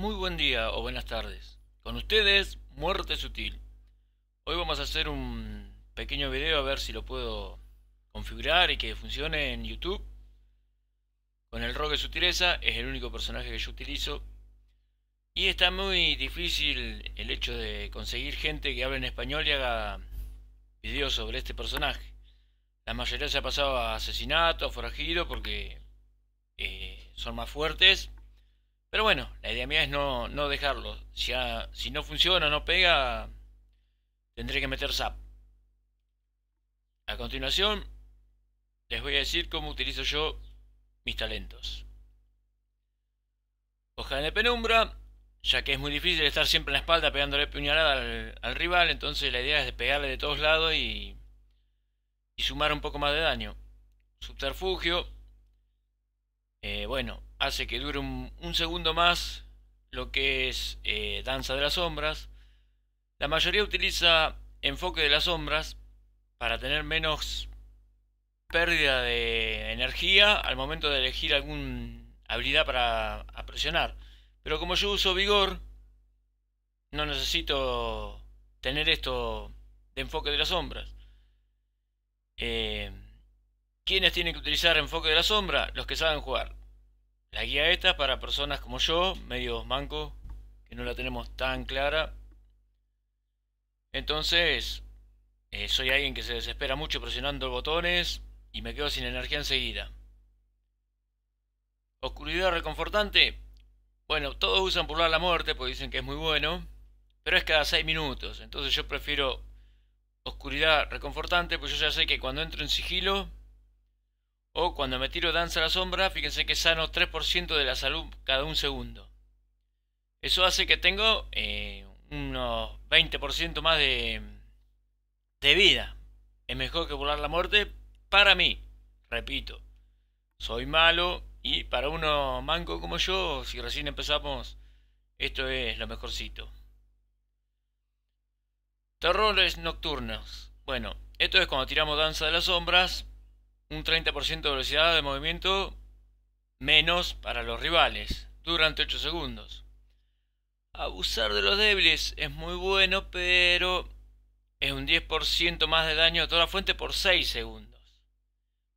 muy buen día o buenas tardes. Con ustedes, Muerte Sutil. Hoy vamos a hacer un pequeño video a ver si lo puedo configurar y que funcione en YouTube. Con el de sutileza es el único personaje que yo utilizo. Y está muy difícil el hecho de conseguir gente que hable en español y haga videos sobre este personaje. La mayoría se ha pasado a asesinato, a forajido, porque eh, son más fuertes pero bueno, la idea mía es no, no dejarlo. Si, no funciona, no pega, tendré que meter zap. A continuación, les voy a decir cómo utilizo yo mis talentos. Hoja de penumbra, ya que es muy difícil estar siempre en la espalda pegándole puñalada al, rival, entonces la idea es de pegarle de todos lados y, y sumar un poco más de daño. Subterfugio, bueno, hace que dure un, segundo más lo que es eh, Danza de las Sombras. La mayoría utiliza enfoque de las sombras para tener menos pérdida de energía al momento de elegir alguna habilidad para presionar. Pero como yo uso vigor, no necesito tener esto de enfoque de las sombras. quienes eh, ¿Quiénes tienen que utilizar enfoque de la sombra? Los que saben jugar. La guía esta para personas como yo, medio mancos, que no la tenemos tan clara. Entonces, eh, soy alguien que se desespera mucho presionando botones y me quedo sin energía enseguida. Oscuridad reconfortante. Bueno, todos usan burlar la muerte porque dicen que es muy bueno, pero es cada 6 minutos. Entonces yo prefiero oscuridad reconfortante, pues yo ya sé que cuando entro en sigilo cuando me tiro danza de la sombra, fíjense que sano 3% de la salud cada un segundo. Eso hace que tengo eh, unos 20% más de, de vida. Es mejor que volar la muerte para mí. Repito, soy malo y para uno manco como yo, si recién empezamos, esto es lo mejorcito. Terrores nocturnos. Bueno, esto es cuando tiramos danza de las sombras, un 30% de velocidad de movimiento menos para los rivales durante 8 segundos. Abusar de los débiles es muy bueno, pero es un 10% más de daño a toda la fuente por 6 segundos.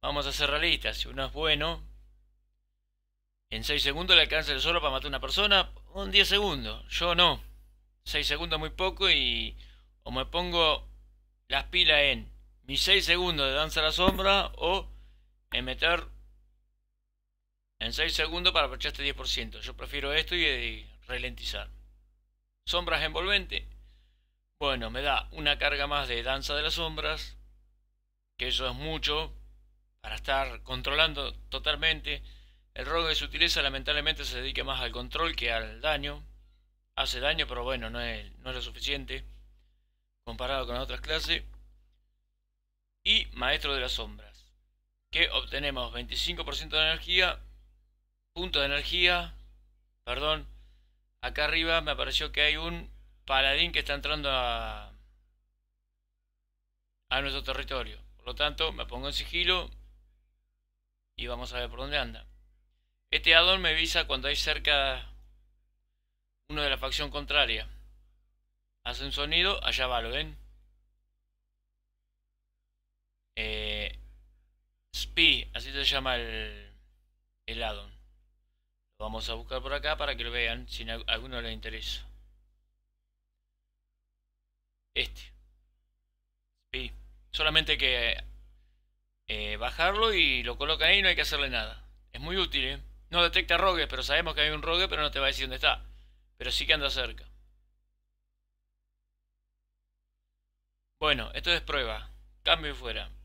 Vamos a ser realistas, si uno es bueno, en 6 segundos le alcanza el solo para matar a una persona, un 10 segundos, yo no. 6 segundos muy poco y o me pongo las pilas en mis 6 segundos de danza a la sombra o en meter en 6 segundos para aprovechar este 10%. Yo prefiero esto y, eh, ralentizar. Sombras envolvente. Bueno, me da una carga más de danza de las sombras, que eso es mucho para estar controlando totalmente. El rogue de sutileza lamentablemente se dedica más al control que al daño. Hace daño, pero bueno, no es, no es lo suficiente comparado con otras clases y Maestro de las Sombras, que obtenemos 25% de energía, punto de energía, perdón, acá arriba me apareció que hay un paladín que está entrando a, a nuestro territorio. Por lo tanto, me pongo en sigilo y vamos a ver por dónde anda. Este addon me avisa cuando hay cerca uno de la facción contraria. Hace un sonido, allá va, ¿lo ven? Pi, así se llama el, addon. Lo vamos a buscar por acá para que lo vean, si a alguno le interesa. Este. Solamente Solamente que eh, bajarlo y lo coloca ahí y no hay que hacerle nada. Es muy útil, ¿eh? No detecta rogues, pero sabemos que hay un rogue, pero no te va a decir dónde está. Pero sí que anda cerca. Bueno, esto es prueba. Cambio y fuera.